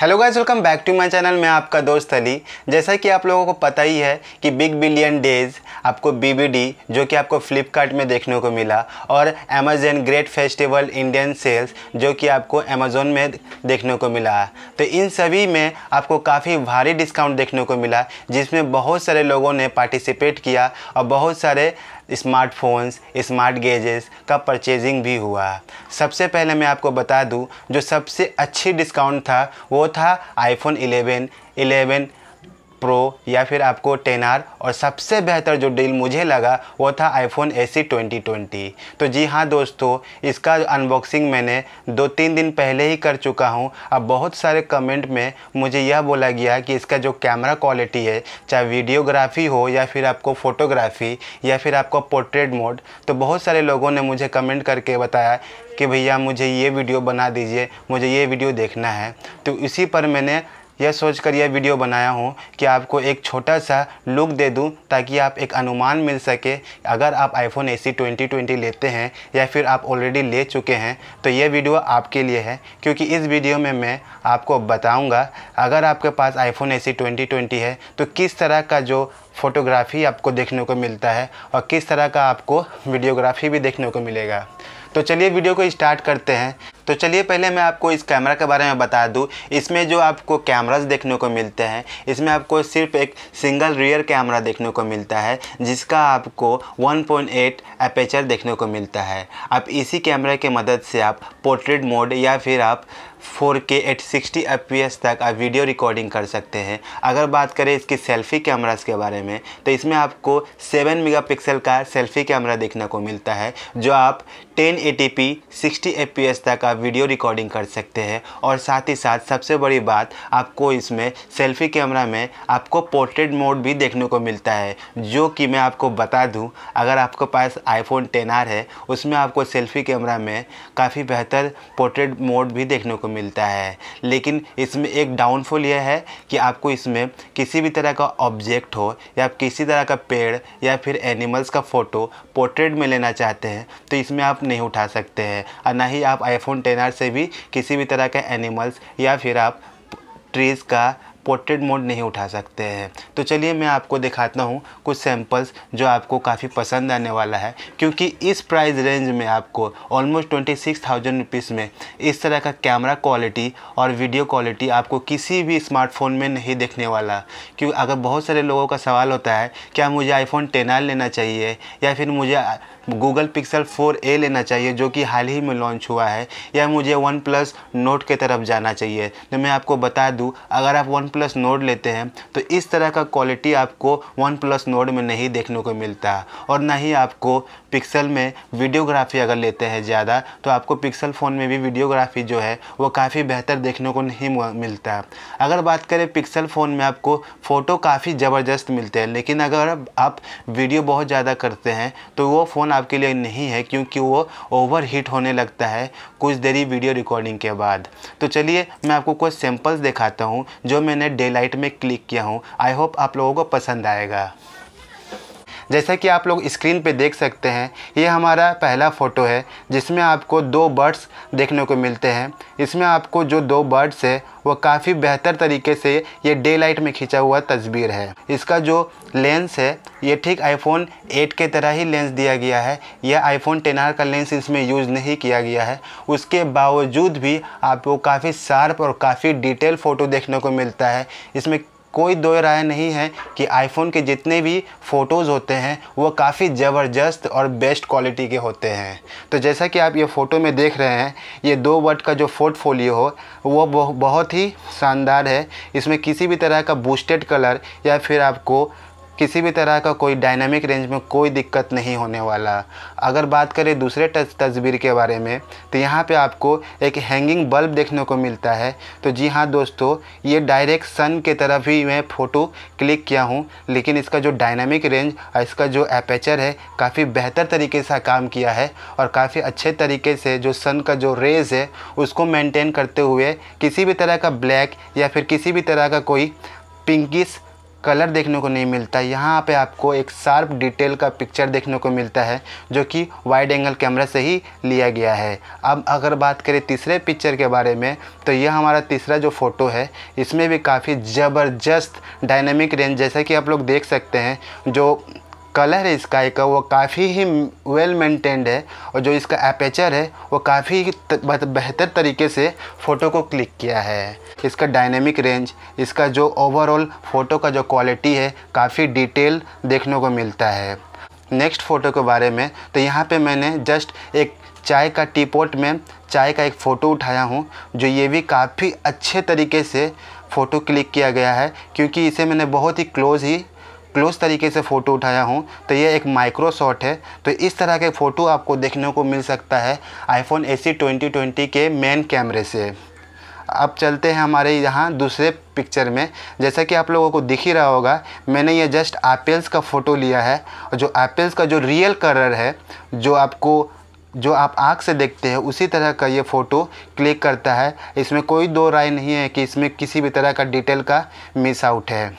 hello guys welcome back to my channel मैं आपका दोस्त अली जैसा कि आप लोगों को पता ही है कि बिग बिलियन डेज आपको बीबीडी जो कि आपको फ्लिपकार्ट में देखने को मिला और Amazon great festival Indian sales जो कि आपको अमेजोन में देखने को मिला तो इन सभी में आपको काफ़ी भारी डिस्काउंट देखने को मिला जिसमें बहुत सारे लोगों ने पार्टिसिपेट किया और बहुत सारे स्मार्टफोन्स स्मार्ट गेजेस का परचेजिंग भी हुआ सबसे पहले मैं आपको बता दूं जो सबसे अच्छी डिस्काउंट था वो था आईफोन 11, 11 प्रो या फिर आपको टेन आर और सबसे बेहतर जो डील मुझे लगा वो था iPhone S E twenty twenty तो जी हाँ दोस्तों इसका अनबॉक्सिंग मैंने दो तीन दिन पहले ही कर चुका हूँ अब बहुत सारे कमेंट में मुझे यह बोला गया कि इसका जो कैमरा क्वालिटी है चाहे वीडियोग्राफी हो या फिर आपको फ़ोटोग्राफी या फिर आपको पोर्ट्रेट मोड तो बहुत सारे लोगों ने मुझे कमेंट करके बताया कि भैया मुझे ये वीडियो बना दीजिए मुझे ये वीडियो देखना है तो इसी पर मैंने यह सोचकर यह वीडियो बनाया हूँ कि आपको एक छोटा सा लुक दे दूँ ताकि आप एक अनुमान मिल सके अगर आप iPhone S E twenty twenty लेते हैं या फिर आप ऑलरेडी ले चुके हैं तो यह वीडियो आपके लिए है क्योंकि इस वीडियो में मैं आपको बताऊँगा अगर आपके पास iPhone S E twenty twenty है तो किस तरह का जो फ़ोटोग्राफी आपको देखने को मिलता है और किस तरह का आपको वीडियोग्राफी भी देखने को मिलेगा तो चलिए वीडियो को स्टार्ट करते हैं तो चलिए पहले मैं आपको इस कैमरा के बारे में बता दूँ इसमें जो आपको कैमराज देखने को मिलते हैं इसमें आपको सिर्फ एक सिंगल रियर कैमरा देखने को मिलता है जिसका आपको 1.8 पॉइंट अपेचर देखने को मिलता है आप इसी कैमरा के मदद से आप पोर्ट्रेट मोड या फिर आप 4K एट सिक्सटी तक आप वीडियो रिकॉर्डिंग कर सकते हैं अगर बात करें इसकी सेल्फ़ी कैमरास के बारे में तो इसमें आपको 7 मेगापिक्सल का सेल्फ़ी कैमरा देखने को मिलता है जो आप 1080p 60 fps तक आप आप वीडियो रिकॉर्डिंग कर सकते हैं और साथ ही साथ सबसे बड़ी बात आपको इसमें सेल्फी कैमरा में आपको पोर्ट्रेट मोड भी देखने को मिलता है जो कि मैं आपको बता दूं अगर आपके पास आईफोन टेन आर है उसमें आपको सेल्फी कैमरा में काफ़ी बेहतर पोर्ट्रेट मोड भी देखने को मिलता है लेकिन इसमें एक डाउनफॉल यह है कि आपको इसमें किसी भी तरह का ऑब्जेक्ट हो या किसी तरह का पेड़ या फिर एनिमल्स का फ़ोटो पोर्ट्रेट में लेना चाहते हैं तो इसमें आप नहीं उठा सकते हैं और ना ही आप आईफोन कंटेनर से भी किसी भी तरह के एनिमल्स या फिर आप ट्रीज़ का पोर्ट्रेट मोड नहीं उठा सकते हैं तो चलिए मैं आपको दिखाता हूँ कुछ सैम्पल्स जो आपको काफ़ी पसंद आने वाला है क्योंकि इस प्राइस रेंज में आपको almost twenty six thousand rupees में इस तरह का कैमरा क्वालिटी और वीडियो क्वालिटी आपको किसी भी स्मार्टफोन में नहीं देखने वाला क्योंकि अगर बहुत सारे लोगों का सवाल होता है क्या मुझे आईफोन टेन आर लेना चाहिए या फिर मुझे गूगल पिक्सल फोर ए लेना चाहिए जो कि हाल ही में लॉन्च हुआ है या मुझे वन प्लस नोट के तरफ जाना चाहिए तो मैं आपको बता दूँ अगर आप वन प्लस नोड लेते हैं तो इस तरह का क्वालिटी आपको वन प्लस नोड में नहीं देखने को मिलता और ना ही आपको पिक्सल में वीडियोग्राफी अगर लेते हैं ज़्यादा तो आपको पिक्सल फ़ोन में भी वीडियोग्राफी जो है वो काफ़ी बेहतर देखने को नहीं मिलता अगर बात करें पिक्सल फ़ोन में आपको फ़ोटो काफ़ी ज़बरदस्त मिलते हैं लेकिन अगर आप वीडियो बहुत ज़्यादा करते हैं तो वो फ़ोन आपके लिए नहीं है क्योंकि वो ओवर हीट होने लगता है कुछ देरी वीडियो रिकॉर्डिंग के बाद तो चलिए मैं आपको कुछ सैम्पल्स दिखाता हूँ जो मैंने मैंने डे में क्लिक किया हूँ आई होप आप लोगों को पसंद आएगा जैसा कि आप लोग स्क्रीन पे देख सकते हैं ये हमारा पहला फ़ोटो है जिसमें आपको दो बर्ड्स देखने को मिलते हैं इसमें आपको जो दो बर्ड्स है वो काफ़ी बेहतर तरीके से ये डे लाइट में खींचा हुआ तस्वीर है इसका जो लेंस है ये ठीक आईफोन 8 के तरह ही लेंस दिया गया है यह आईफोन 10R का लेंस इसमें यूज़ नहीं किया गया है उसके बावजूद भी आपको काफ़ी शार्प और काफ़ी डिटेल फ़ोटो देखने को मिलता है इसमें कोई दो राय नहीं है कि आईफोन के जितने भी फ़ोटोज़ होते हैं वो काफ़ी ज़बरदस्त और बेस्ट क्वालिटी के होते हैं तो जैसा कि आप ये फ़ोटो में देख रहे हैं ये दो वर्ड का जो पोर्टफोलियो हो वो बहुत ही शानदार है इसमें किसी भी तरह का बूस्टेड कलर या फिर आपको किसी भी तरह का कोई डायनामिक रेंज में कोई दिक्कत नहीं होने वाला अगर बात करें दूसरे टच तस्वीर के बारे में तो यहाँ पे आपको एक हैंगिंग बल्ब देखने को मिलता है तो जी हाँ दोस्तों ये डायरेक्ट सन के तरफ ही मैं फ़ोटो क्लिक किया हूँ लेकिन इसका जो डायनामिक रेंज और इसका जो एपेचर है काफ़ी बेहतर तरीके से काम किया है और काफ़ी अच्छे तरीके से जो सन का जो रेज है उसको मैंटेन करते हुए किसी भी तरह का ब्लैक या फिर किसी भी तरह का कोई पिंकिस कलर देखने को नहीं मिलता यहाँ पे आपको एक शार्प डिटेल का पिक्चर देखने को मिलता है जो कि वाइड एंगल कैमरा से ही लिया गया है अब अगर बात करें तीसरे पिक्चर के बारे में तो यह हमारा तीसरा जो फ़ोटो है इसमें भी काफ़ी ज़बरदस्त डायनेमिक रेंज जैसा कि आप लोग देख सकते हैं जो कलर है स्काई का वो काफ़ी ही वेल मेंटेन्ड है और जो इसका एपेचर है वो काफ़ी बेहतर तरीके से फ़ोटो को क्लिक किया है इसका डायनेमिक रेंज इसका जो ओवरऑल फ़ोटो का जो क्वालिटी है काफ़ी डिटेल देखने को मिलता है नेक्स्ट फ़ोटो के बारे में तो यहाँ पे मैंने जस्ट एक चाय का टीपोट में चाय का एक फ़ोटो उठाया हूँ जो ये भी काफ़ी अच्छे तरीके से फ़ोटो क्लिक किया गया है क्योंकि इसे मैंने बहुत ही क्लोज ही क्लोज तरीके से फ़ोटो उठाया हूँ तो ये एक माइक्रो शॉट है तो इस तरह के फ़ोटो आपको देखने को मिल सकता है iPhone S E twenty twenty के मेन कैमरे से अब चलते हैं हमारे यहाँ दूसरे पिक्चर में जैसा कि आप लोगों को दिख ही रहा होगा मैंने ये जस्ट एप्पल्स का फ़ोटो लिया है और जो एप्पल्स का जो रियल कलर है जो आपको जो आप आँख से देखते हैं उसी तरह का ये फ़ोटो क्लिक करता है इसमें कोई दो राय नहीं है कि इसमें किसी भी तरह का डिटेल का मिस आउट है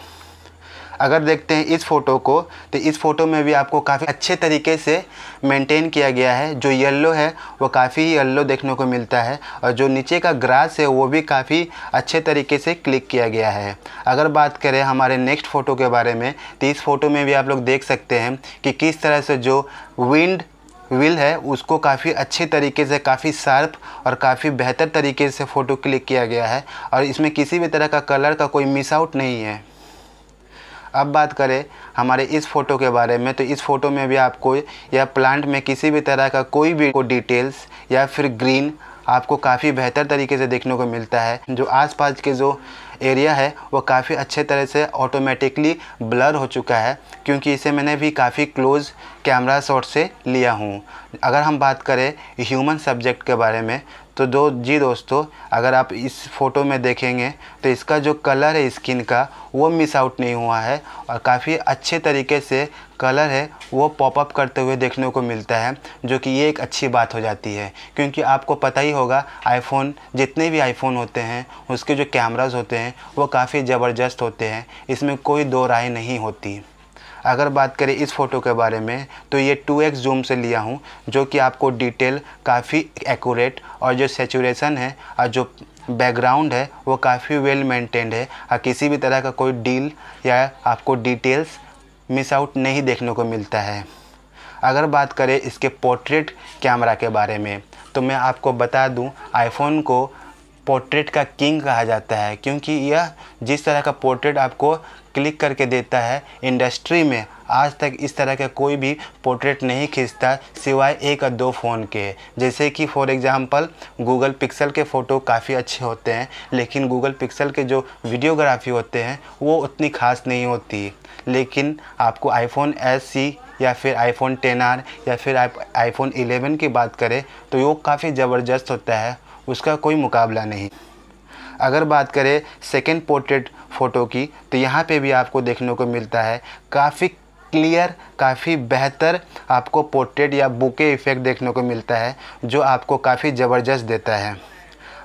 अगर देखते हैं इस फ़ोटो को तो इस फ़ोटो में भी आपको काफ़ी अच्छे तरीके से मेंटेन किया गया है जो येल्लो है वो काफ़ी येल्लो देखने को मिलता है और जो नीचे का ग्रास है वो भी काफ़ी अच्छे तरीके से क्लिक किया गया है अगर बात करें हमारे नेक्स्ट फ़ोटो के बारे में तो इस फ़ोटो में भी आप लोग देख सकते हैं कि किस तरह से जो विंड व्हील है उसको काफ़ी अच्छे तरीके से काफ़ी शार्प और काफ़ी बेहतर तरीके से फ़ोटो क्लिक किया गया है और इसमें किसी भी तरह का कलर का कोई मिस आउट नहीं है अब बात करें हमारे इस फ़ोटो के बारे में तो इस फ़ोटो में भी आपको या प्लांट में किसी भी तरह का कोई भी को डिटेल्स या फिर ग्रीन आपको काफ़ी बेहतर तरीके से देखने को मिलता है जो आसपास के जो एरिया है वो काफ़ी अच्छे तरह से ऑटोमेटिकली ब्लर हो चुका है क्योंकि इसे मैंने भी काफ़ी क्लोज़ कैमरा शॉट से लिया हूँ अगर हम बात करें ह्यूमन सब्जेक्ट के बारे में तो दो जी दोस्तों अगर आप इस फ़ोटो में देखेंगे तो इसका जो कलर है स्किन का वो मिस आउट नहीं हुआ है और काफ़ी अच्छे तरीके से कलर है वो पॉपअप करते हुए देखने को मिलता है जो कि ये एक अच्छी बात हो जाती है क्योंकि आपको पता ही होगा आईफोन जितने भी आईफोन होते हैं उसके जो कैमराज होते हैं वो काफ़ी ज़बरदस्त होते हैं इसमें कोई दो राय नहीं होती अगर बात करें इस फ़ोटो के बारे में तो ये 2x जूम से लिया हूँ जो कि आपको डिटेल काफ़ी एक्यूरेट और जो सेचुरेशन है और जो बैकग्राउंड है वो काफ़ी वेल मेंटेन्ड है और किसी भी तरह का कोई डील या आपको डिटेल्स मिस आउट नहीं देखने को मिलता है अगर बात करें इसके पोर्ट्रेट कैमरा के बारे में तो मैं आपको बता दूं आईफोन को पोर्ट्रेट का किंग कहा जाता है क्योंकि यह जिस तरह का पोर्ट्रेट आपको क्लिक करके देता है इंडस्ट्री में आज तक इस तरह का कोई भी पोर्ट्रेट नहीं खींचता सिवाय एक और दो फ़ोन के जैसे कि फॉर एग्ज़ाम्पल गूगल पिक्सल के फ़ोटो काफ़ी अच्छे होते हैं लेकिन गूगल पिक्सल के जो वीडियोग्राफी होते हैं वो उतनी खास नहीं होती लेकिन आपको आईफोन एस सी या फिर आईफोन टेन आर या फिर आईफोन एलेवन की बात करें तो वो काफ़ी ज़बरदस्त होता है उसका कोई मुकाबला नहीं अगर बात करें सेकेंड पोर्ट्रेट फ़ोटो की तो यहाँ पे भी आपको देखने को मिलता है काफ़ी क्लियर काफ़ी बेहतर आपको पोर्ट्रेट या बुके इफ़ेक्ट देखने को मिलता है जो आपको काफ़ी ज़बरदस्त देता है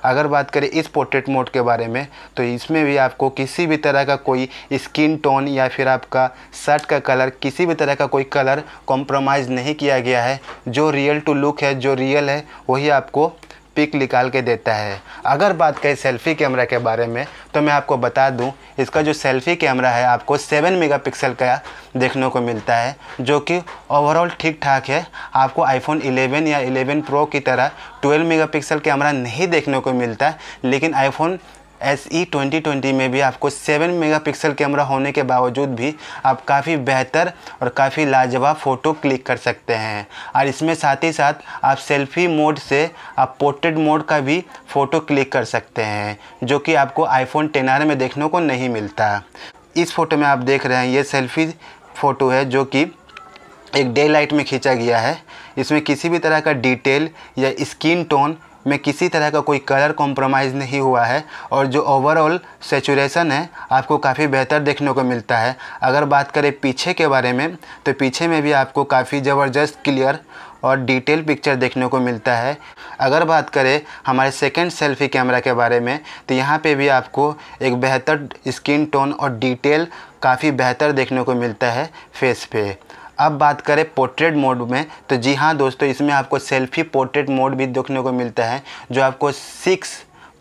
अगर बात करें इस पोर्ट्रेट मोड के बारे में तो इसमें भी आपको किसी भी तरह का कोई स्किन टोन या फिर आपका शर्ट का कलर किसी भी तरह का कोई कलर कॉम्प्रोमाइज़ नहीं किया गया है जो रियल टू लुक है जो रियल है वही आपको पिक निकाल के देता है अगर बात करें सेल्फ़ी कैमरा के बारे में तो मैं आपको बता दूं इसका जो सेल्फ़ी कैमरा है आपको 7 मेगापिक्सल का देखने को मिलता है जो कि ओवरऑल ठीक ठाक है आपको आईफोन 11 या 11 प्रो की तरह 12 मेगापिक्सल कैमरा नहीं देखने को मिलता लेकिन iPhone S E twenty twenty में भी आपको सेवन मेगापिक्सल कैमरा होने के बावजूद भी आप काफ़ी बेहतर और काफ़ी लाजवाब फ़ोटो क्लिक कर सकते हैं और इसमें साथ ही साथ आप सेल्फी मोड से आप पोर्ट्रेट मोड का भी फ़ोटो क्लिक कर सकते हैं जो कि आपको आईफोन टेन आर में देखने को नहीं मिलता इस फ़ोटो में आप देख रहे हैं ये सेल्फी फ़ोटो है जो कि एक डे लाइट में खींचा गया है इसमें किसी भी तरह का डिटेल या स्किन टोन में किसी तरह का कोई कलर कॉम्प्रोमाइज़ नहीं हुआ है और जो ओवरऑल सेचुरेशन है आपको काफ़ी बेहतर देखने को मिलता है अगर बात करें पीछे के बारे में तो पीछे में भी आपको काफ़ी ज़बरदस्त क्लियर और डिटेल पिक्चर देखने को मिलता है अगर बात करें हमारे सेकंड सेल्फी कैमरा के बारे में तो यहाँ पे भी आपको एक बेहतर स्किन टोन और डिटेल काफ़ी बेहतर देखने को मिलता है फेस पे अब बात करें पोर्ट्रेट मोड में तो जी हाँ दोस्तों इसमें आपको सेल्फी पोर्ट्रेट मोड भी देखने को मिलता है जो आपको सिक्स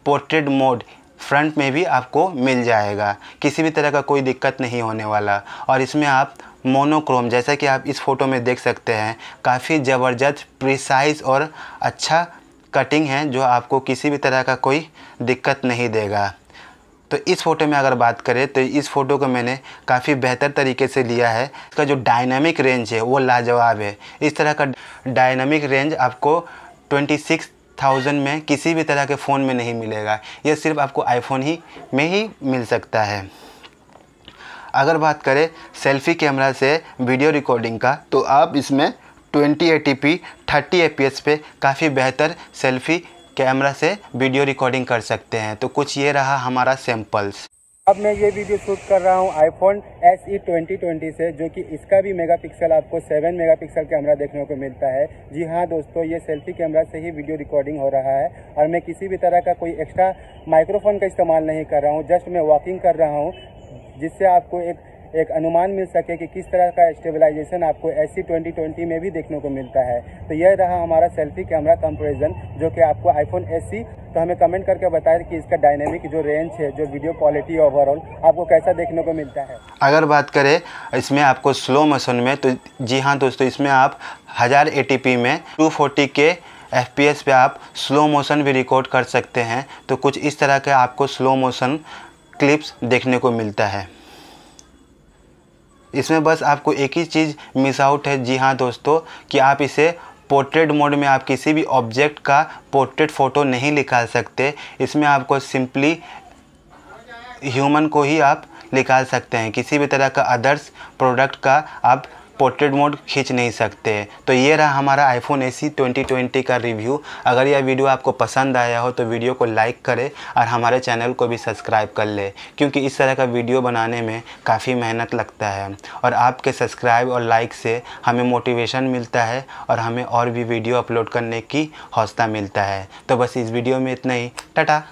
पोर्ट्रेट मोड फ्रंट में भी आपको मिल जाएगा किसी भी तरह का कोई दिक्कत नहीं होने वाला और इसमें आप मोनोक्रोम जैसा कि आप इस फ़ोटो में देख सकते हैं काफ़ी ज़बरदस्त प्रिसाइज और अच्छा कटिंग है जो आपको किसी भी तरह का कोई दिक्कत नहीं देगा तो इस फ़ोटो में अगर बात करें तो इस फ़ोटो को मैंने काफ़ी बेहतर तरीके से लिया है इसका जो डायनामिक रेंज है वो लाजवाब है इस तरह का डायनामिक रेंज आपको ट्वेंटी सिक्स थाउजेंड में किसी भी तरह के फ़ोन में नहीं मिलेगा यह सिर्फ आपको आईफोन ही में ही मिल सकता है अगर बात करें सेल्फ़ी कैमरा से वीडियो रिकॉर्डिंग का तो आप इसमें twenty A T P thirty A P S पे काफ़ी बेहतर सेल्फ़ी कैमरा से वीडियो रिकॉर्डिंग कर सकते हैं तो कुछ ये रहा हमारा सैम्पल्स अब मैं ये वीडियो शूट कर रहा हूँ iPhone S E twenty twenty से जो कि इसका भी मेगापिक्सल आपको 7 मेगापिक्सल कैमरा देखने को मिलता है जी हाँ दोस्तों ये सेल्फी कैमरा से ही वीडियो रिकॉर्डिंग हो रहा है और मैं किसी भी तरह का कोई एक्स्ट्रा माइक्रोफोन का इस्तेमाल नहीं कर रहा हूँ जस्ट मैं वॉकिंग कर रहा हूँ जिससे आपको एक एक अनुमान मिल सके कि किस तरह का स्टेबलाइजेशन आपको एस सी में भी देखने को मिलता है तो यह रहा हमारा सेल्फी कैमरा कंपेरिजन जो कि आपको आईफोन एस तो हमें कमेंट करके बताएं कि इसका डायनेमिक जो रेंज है जो वीडियो क्वालिटी ओवरऑल आपको कैसा देखने को मिलता है अगर बात करें इसमें आपको स्लो मोशन में तो जी हाँ दोस्तों इसमें आप हज़ार ए में टू फोर्टी के एफ पे आप स्लो मोशन भी रिकॉर्ड कर सकते हैं तो कुछ इस तरह के आपको स्लो मोशन क्लिप्स देखने को मिलता है इसमें बस आपको एक ही चीज़ मिस आउट है जी हाँ दोस्तों कि आप इसे पोर्ट्रेट मोड में आप किसी भी ऑब्जेक्ट का पोर्ट्रेट फ़ोटो नहीं निकाल सकते इसमें आपको सिंपली ह्यूमन को ही आप निकाल सकते हैं किसी भी तरह का अदर्स प्रोडक्ट का आप पोर्ट्रेट मोड खींच नहीं सकते तो ये रहा हमारा आईफोन ए सी का रिव्यू अगर यह वीडियो आपको पसंद आया हो तो वीडियो को लाइक करें और हमारे चैनल को भी सब्सक्राइब कर ले क्योंकि इस तरह का वीडियो बनाने में काफ़ी मेहनत लगता है और आपके सब्सक्राइब और लाइक से हमें मोटिवेशन मिलता है और हमें और भी वीडियो अपलोड करने की हौसला मिलता है तो बस इस वीडियो में इतना ही टाटा